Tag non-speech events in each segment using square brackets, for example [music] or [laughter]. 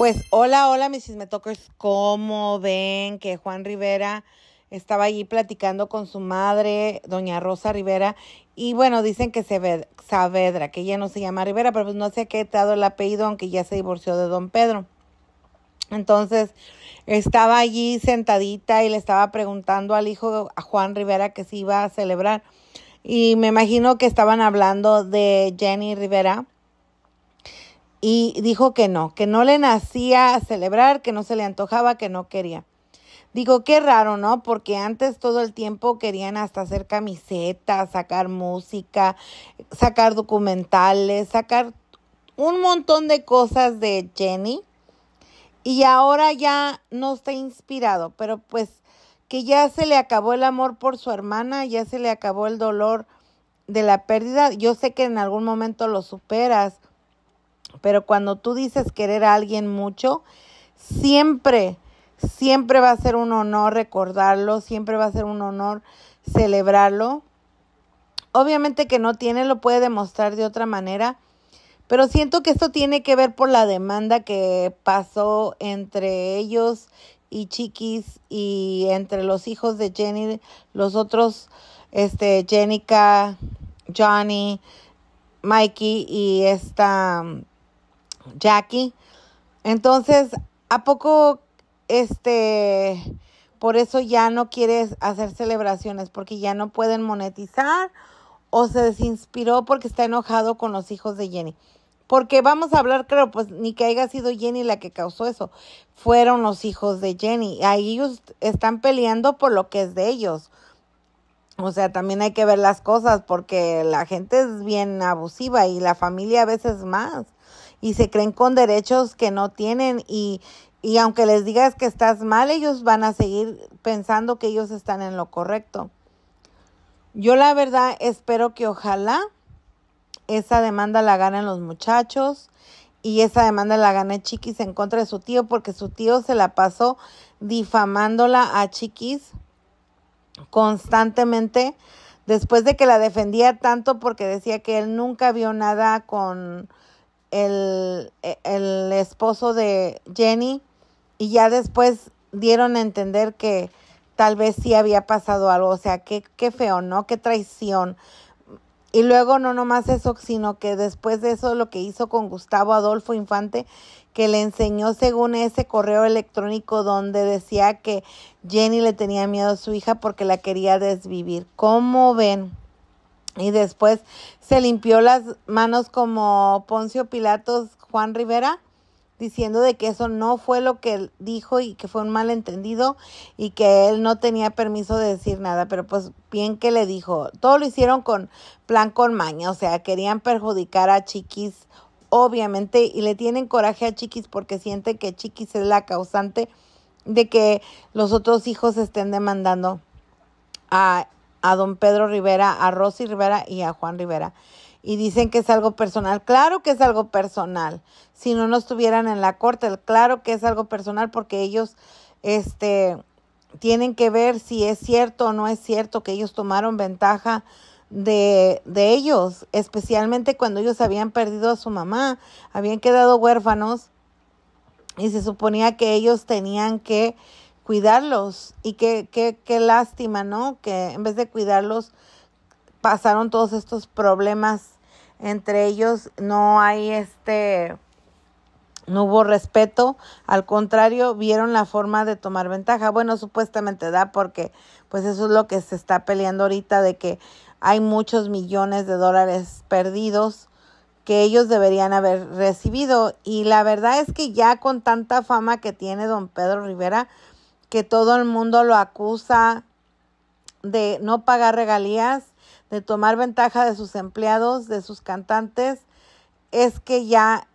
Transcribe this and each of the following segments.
Pues hola, hola mis chismetokers, ¿cómo ven que Juan Rivera estaba allí platicando con su madre, doña Rosa Rivera, y bueno, dicen que se Saavedra, que ella no se llama Rivera, pero pues no qué ha dado el apellido, aunque ya se divorció de don Pedro. Entonces, estaba allí sentadita y le estaba preguntando al hijo, a Juan Rivera, que se iba a celebrar. Y me imagino que estaban hablando de Jenny Rivera, y dijo que no, que no le nacía celebrar, que no se le antojaba, que no quería. Digo, qué raro, ¿no? Porque antes todo el tiempo querían hasta hacer camisetas, sacar música, sacar documentales, sacar un montón de cosas de Jenny. Y ahora ya no está inspirado, pero pues que ya se le acabó el amor por su hermana, ya se le acabó el dolor de la pérdida. Yo sé que en algún momento lo superas pero cuando tú dices querer a alguien mucho, siempre, siempre va a ser un honor recordarlo, siempre va a ser un honor celebrarlo. Obviamente que no tiene, lo puede demostrar de otra manera, pero siento que esto tiene que ver por la demanda que pasó entre ellos y Chiquis y entre los hijos de Jenny, los otros, este, Jenica, Johnny, Mikey y esta Jackie. Entonces, ¿a poco este por eso ya no quieres hacer celebraciones? Porque ya no pueden monetizar o se desinspiró porque está enojado con los hijos de Jenny. Porque vamos a hablar, claro, pues ni que haya sido Jenny la que causó eso. Fueron los hijos de Jenny. Ahí ellos están peleando por lo que es de ellos. O sea, también hay que ver las cosas porque la gente es bien abusiva y la familia a veces más y se creen con derechos que no tienen y, aunque les digas que estás mal, ellos van a seguir pensando que ellos están en lo correcto. Yo la verdad espero que ojalá esa demanda la ganen los muchachos y esa demanda la gané Chiquis en contra de su tío porque su tío se la pasó difamándola a Chiquis constantemente después de que la defendía tanto porque decía que él nunca vio nada con e, el, esposo de Jenny y ya después dieron a entender que tal vez sí había pasado algo, o sea, qué, qué feo, ¿no? Qué traición. Y luego no nomás eso, sino que después de eso lo que hizo con Gustavo Adolfo Infante, que le enseñó según ese correo electrónico donde decía que Jenny le tenía miedo a su hija porque la quería desvivir. ¿Cómo ven? Y después se limpió las manos como Poncio Pilatos Juan Rivera, diciendo de que eso no fue lo que él dijo y que fue un malentendido y que él no tenía permiso de decir nada, pero pues bien que le dijo, todo lo hicieron con plan con maña, o sea, querían perjudicar a Chiquis, obviamente, y le tienen coraje a Chiquis porque siente que Chiquis es la causante de que los otros hijos estén demandando a a don Pedro Rivera, a Rosy Rivera y a Juan Rivera. Y dicen que es algo personal. Claro que es algo personal. Si no, no estuvieran en la corte. Claro que es algo personal porque ellos este, tienen que ver si es cierto o no es cierto que ellos tomaron ventaja de, de ellos, especialmente cuando ellos habían perdido a su mamá, habían quedado huérfanos y se suponía que ellos tenían que cuidarlos. Y qué, qué lástima, ¿no? Que en vez de cuidarlos, pasaron todos estos problemas entre ellos. No hay este, no hubo respeto. Al contrario, vieron la forma de tomar ventaja. Bueno, supuestamente da porque pues eso es lo que se está peleando ahorita de que hay muchos millones de dólares perdidos que ellos deberían haber recibido. Y la verdad es que ya con tanta fama que tiene don Pedro Rivera, que todo el mundo lo acusa de no pagar regalías, de tomar ventaja de sus empleados, de sus cantantes, es que ya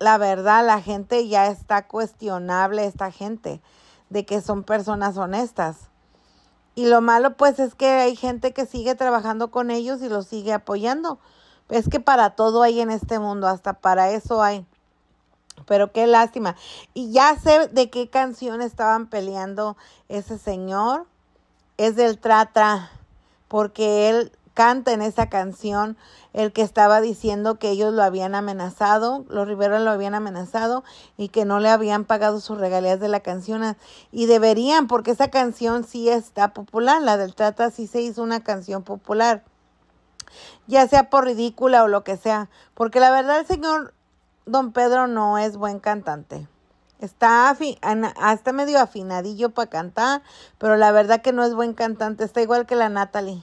la verdad la gente ya está cuestionable, esta gente, de que son personas honestas. Y lo malo pues es que hay gente que sigue trabajando con ellos y los sigue apoyando. Es que para todo hay en este mundo, hasta para eso hay. Pero qué lástima. Y ya sé de qué canción estaban peleando ese señor. Es del Trata. porque él canta en esa canción el que estaba diciendo que ellos lo habían amenazado, los Rivera lo habían amenazado y que no le habían pagado sus regalías de la canción. Y deberían, porque esa canción sí está popular, la del Trata sí se hizo una canción popular, ya sea por ridícula o lo que sea, porque la verdad el señor don Pedro no es buen cantante. Está hasta medio afinadillo para cantar, pero la verdad que no es buen cantante. Está igual que la Natalie.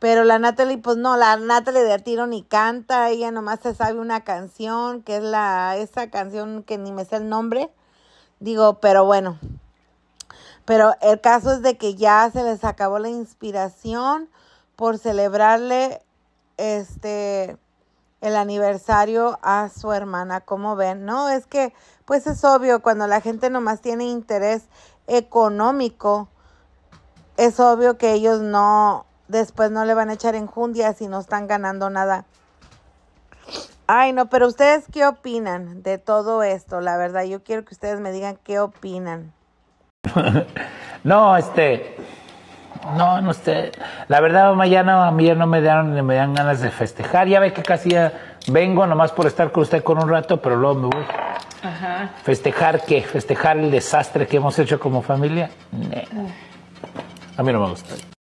Pero la Natalie, pues no, la Natalie de Atiro tiro ni canta. Ella nomás se sabe una canción, que es la, esa canción que ni me sé el nombre. Digo, pero bueno. Pero el caso es de que ya se les acabó la inspiración por celebrarle este el aniversario a su hermana, como ven, ¿no? Es que, pues es obvio, cuando la gente nomás tiene interés económico, es obvio que ellos no, después no le van a echar enjundias si no están ganando nada. Ay, no, pero ustedes qué opinan de todo esto, la verdad, yo quiero que ustedes me digan qué opinan. [laughs] no, este, no, no sé. La verdad, mañana a mí ya no me dan, me dan ganas de festejar. Ya ve que casi ya vengo nomás por estar con usted con un rato, pero luego me voy. ¿Festejar qué? ¿Festejar el desastre que hemos hecho como familia? A mí no me gusta.